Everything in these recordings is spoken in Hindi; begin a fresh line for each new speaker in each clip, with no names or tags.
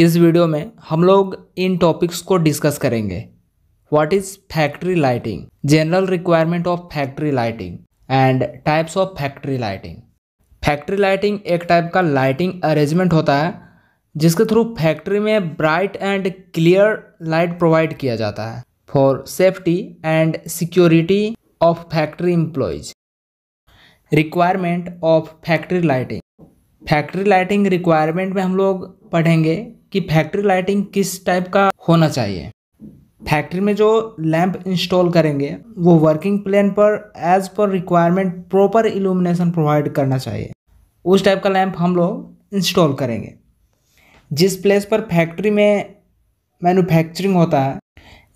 इस वीडियो में हम लोग इन टॉपिक्स को डिस्कस करेंगे what is factory lighting general requirement of factory lighting and types of factory lighting factory lighting एक टाइप का लाइटिंग अरेंजमेंट होता है जिसके थ्रू फैक्ट्री में bright and clear light provide किया जाता है for safety and security of factory employees requirement of factory lighting factory lighting requirement में हम लोग पढ़ेंगे कि फैक्ट्री लाइटिंग किस टाइप का होना चाहिए फैक्ट्री में जो लैंप इंस्टॉल करेंगे वो वर्किंग प्लान पर as per requirement proper illumination provide करना चाहिए उस टाइप का लैंप हम लोग इंस्टॉल करेंगे जिस प्लेस पर फैक्ट्री में मैन्युफैक्चरिंग होता है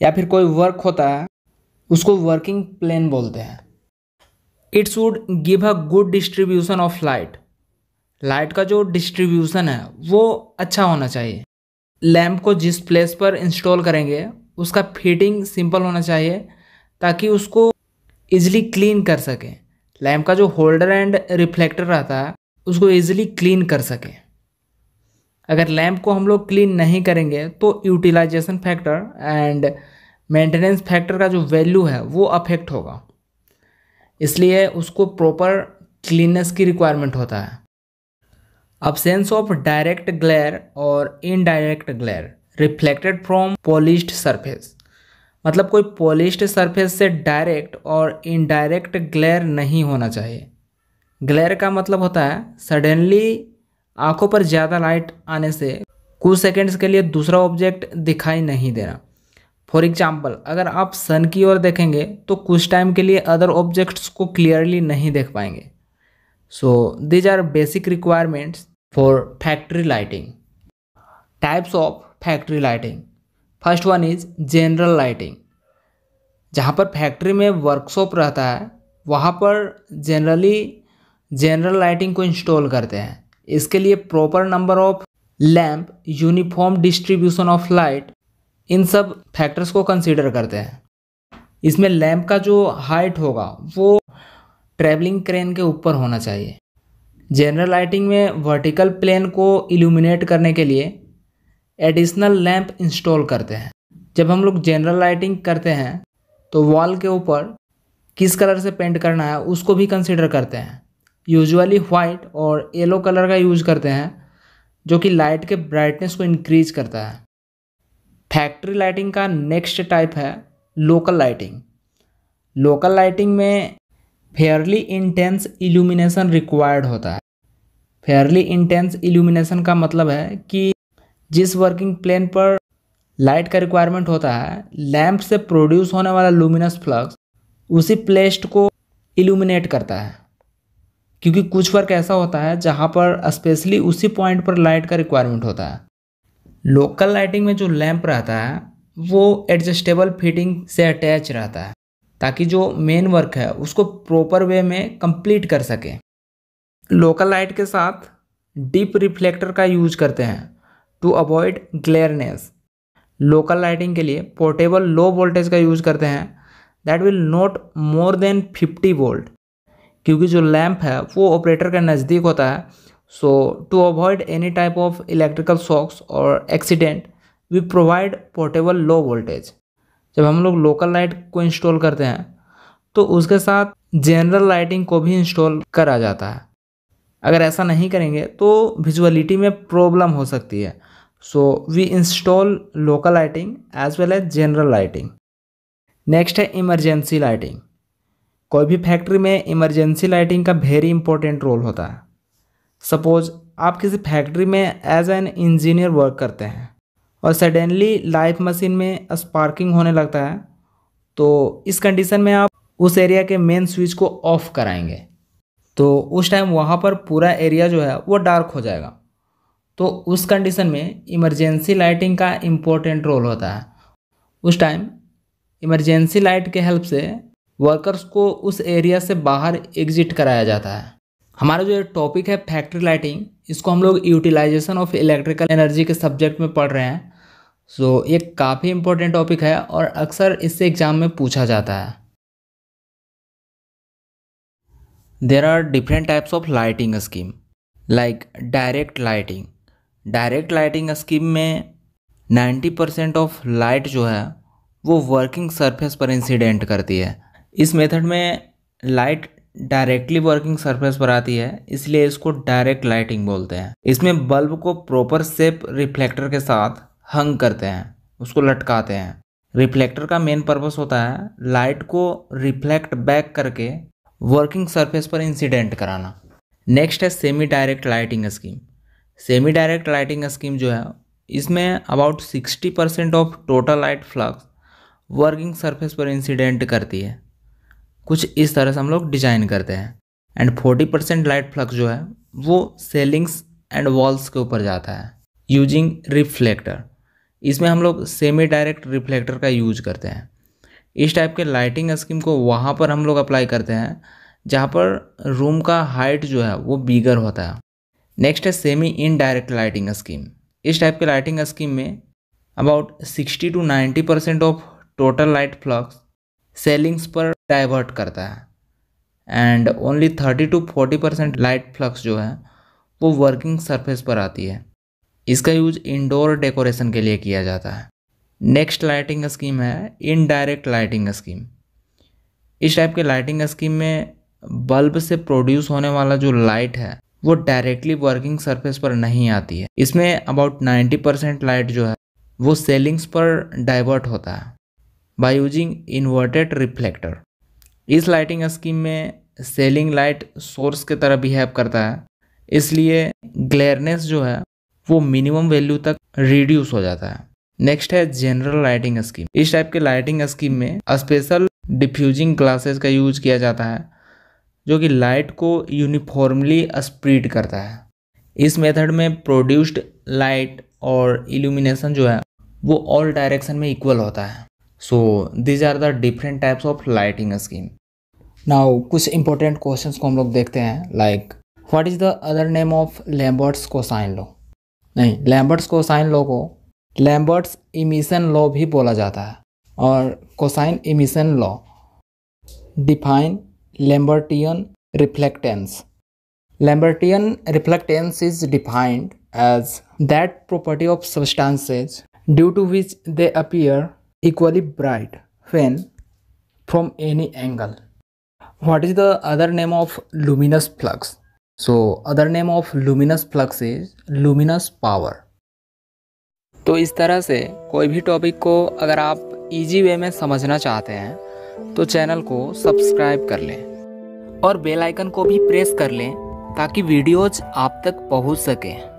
या फिर कोई वर्क होता है उसको वर्किंग प्लेन बोलते हैं it's would give a good distribution of light light का जो डिस्ट्रीब्यूशन है वो अच्छा होना चाहिए लैम्प को जिस प्लेस पर इंस्टॉल करेंगे उसका फिटिंग सिंपल होना चाहिए ताकि उसको ईजिली क्लीन कर सकें लैम्प का जो होल्डर एंड रिफ्लेक्टर रहता है उसको ईजिली क्लीन कर सकें अगर लैम्प को हम लोग क्लीन नहीं करेंगे तो utilization factor and maintenance factor का जो वैल्यू है वो अफेक्ट होगा इसलिए उसको प्रॉपर क्लीननेस की रिक्वायरमेंट होता है absence of direct glare और indirect glare reflected from polished surface मतलब कोई पॉलिश्ड सरफेस से डायरेक्ट और इनडायरेक्ट ग्लेयर नहीं होना चाहिए ग्लेयर का मतलब होता है सडनली आंखों पर ज़्यादा लाइट आने से कुछ सेकेंड्स के लिए दूसरा ऑब्जेक्ट दिखाई नहीं देना फॉर एग्जाम्पल अगर आप सन की ओर देखेंगे तो कुछ टाइम के लिए अदर ऑब्जेक्ट्स को क्लियरली नहीं देख पाएंगे So these are basic requirements for factory lighting. Types of factory lighting. First one is general lighting. जहाँ पर फैक्ट्री में वर्कशॉप रहता है वहाँ पर जनरली जनरल लाइटिंग को इंस्टॉल करते हैं इसके लिए proper number of lamp uniform distribution of light इन सब फैक्टर्स को कंसीडर करते हैं इसमें लैम्प का जो हाइट होगा वो ट्रैवलिंग क्रेन के ऊपर होना चाहिए जनरल लाइटिंग में वर्टिकल प्लेन को इल्यूमिनेट करने के लिए एडिशनल लैंप इंस्टॉल करते हैं जब हम लोग जनरल लाइटिंग करते हैं तो वॉल के ऊपर किस कलर से पेंट करना है उसको भी कंसिडर करते हैं यूजुअली वाइट और येलो कलर का यूज करते हैं जो कि लाइट के ब्राइटनेस को इनक्रीज करता है फैक्ट्री लाइटिंग का नेक्स्ट टाइप है लोकल लाइटिंग लोकल लाइटिंग में फेयरली इंटेंस इल्यूमिनेशन रिक्वायर्ड होता है फेयरली इंटेंस इल्यूमिनेशन का मतलब है कि जिस वर्किंग प्लेन पर लाइट का रिक्वायरमेंट होता है लैम्प से प्रोड्यूस होने वाला लुमिनस फ्लक्स उसी प्लेस्ट को इल्यूमिनेट करता है क्योंकि कुछ वर्क ऐसा होता है जहाँ पर स्पेशली उसी पॉइंट पर लाइट का रिक्वायरमेंट होता है लोकल लाइटिंग में जो लैम्प रहता है वो एडजस्टेबल फिटिंग से अटैच रहता है ताकि जो मेन वर्क है उसको प्रॉपर वे में कंप्लीट कर सके लोकल लाइट के साथ डीप रिफ्लेक्टर का यूज करते हैं to avoid glareness local lighting के लिए पोर्टेबल लो वोल्टेज का यूज करते हैं that will not more than 50 volt क्योंकि जो लैंप है वो ऑपरेटर के नज़दीक होता है so to avoid any type of electrical shocks और accident we provide portable low voltage जब हम लोग लोकल लाइट को इंस्टॉल करते हैं तो उसके साथ जनरल लाइटिंग को भी इंस्टॉल करा जाता है अगर ऐसा नहीं करेंगे तो विजुअलिटी में प्रॉब्लम हो सकती है so we install local lighting as well as general lighting next है इमरजेंसी लाइटिंग कोई भी फैक्ट्री में इमरजेंसी लाइटिंग का वेरी इंपॉर्टेंट रोल होता है सपोज आप किसी फैक्ट्री में एज एन इंजीनियर वर्क करते हैं और सडनली लाइफ मशीन में स्पार्किंग होने लगता है तो इस कंडीशन में आप उस एरिया के मेन स्विच को ऑफ कराएंगे तो उस टाइम वहाँ पर पूरा एरिया जो है वो डार्क हो जाएगा तो उस कंडीशन में इमरजेंसी लाइटिंग का इम्पोर्टेंट रोल होता है उस टाइम इमरजेंसी लाइट के हेल्प से वर्कर्स को उस एरिया से बाहर एग्जिट कराया जाता है हमारा जो टॉपिक है फैक्ट्री लाइटिंग इसको हम लोग यूटिलाइजेशन ऑफ इलेक्ट्रिकल एनर्जी के सब्जेक्ट में पढ़ रहे हैं सो so, ये काफ़ी इंपॉर्टेंट टॉपिक है और अक्सर इससे एग्ज़ाम में पूछा जाता है there are different types of lighting scheme like direct lighting direct lighting scheme में 90 परसेंट ऑफ लाइट जो है वो वर्किंग सरफेस पर इंसिडेंट करती है इस मेथड में लाइट डायरेक्टली वर्किंग सरफेस पर आती है इसलिए इसको डायरेक्ट लाइटिंग बोलते हैं इसमें बल्ब को प्रॉपर सेप रिफ्लेक्टर के साथ हंग करते हैं उसको लटकाते हैं रिफ्लेक्टर का मेन पर्पस होता है लाइट को रिफ्लेक्ट बैक करके वर्किंग सरफेस पर इंसिडेंट कराना नेक्स्ट है semi direct lighting scheme semi direct lighting scheme जो है इसमें about sixty percent of total light flux working surface पर इंसिडेंट करती है कुछ इस तरह से हम लोग डिजाइन करते हैं and forty percent light flux जो है वो सेलिंग्स एंड वॉल्स के ऊपर जाता है यूजिंग रिफ्लेक्टर इसमें हम लोग सेमी डायरेक्ट रिफ्लेक्टर का यूज करते हैं इस टाइप के लाइटिंग स्कीम को वहाँ पर हम लोग अप्लाई करते हैं जहाँ पर रूम का हाइट जो है वो बिगर होता है नेक्स्ट है सेमी इनडायरेक्ट लाइटिंग स्कीम इस टाइप के लाइटिंग स्कीम में about sixty to ninety percent of total light flux ceilings पर डाइवर्ट करता है and only thirty to forty percent light flux जो है वो वर्किंग सरफेस पर आती है इसका यूज इंडोर डेकोरेशन के लिए किया जाता है नेक्स्ट लाइटिंग स्कीम है इनडायरेक्ट लाइटिंग स्कीम इस टाइप के लाइटिंग स्कीम में बल्ब से प्रोड्यूस होने वाला जो लाइट है वो डायरेक्टली वर्किंग सरफेस पर नहीं आती है इसमें अबाउट 90 परसेंट लाइट जो है वो सेलिंग्स पर डाइवर्ट होता है बाय यूजिंग इन्वर्टेड रिफ्लेक्टर इस लाइटिंग स्कीम में सेलिंग लाइट सोर्स के तरह बिहेव करता है इसलिए ग्लेयरनेस जो है वो मिनिमम वैल्यू तक रिड्यूस हो जाता है नेक्स्ट है जनरल लाइटिंग स्कीम इस टाइप के लाइटिंग स्कीम में स्पेशल डिफ्यूजिंग ग्लासेस का यूज किया जाता है जो कि लाइट को यूनिफॉर्मली स्प्रीड करता है इस मेथड में प्रोड्यूस्ड लाइट और इल्यूमिनेशन जो है वो ऑल डायरेक्शन में इक्वल होता है so these are the different types of lighting scheme now कुछ इंपॉर्टेंट क्वेश्चन को हम लोग देखते हैं like what is the other name of Lambert's cosine law नहीं लैम्बर्ट्स को साइन लॉ को लैम्बर्ट्स इमिशन लॉ भी बोला जाता है और cosine emission law define Lambertian reflectance Lambertian reflectance is defined as that property of substances due to which they appear equally bright when from any angle what is the other name of luminous flux so other name of luminous flux is luminous power तो इस तरह से कोई भी टॉपिक को अगर आप इजी वे में समझना चाहते हैं तो चैनल को सब्सक्राइब कर लें और बेल आइकन को भी प्रेस कर लें ताकि वीडियोज आप तक पहुंच सकें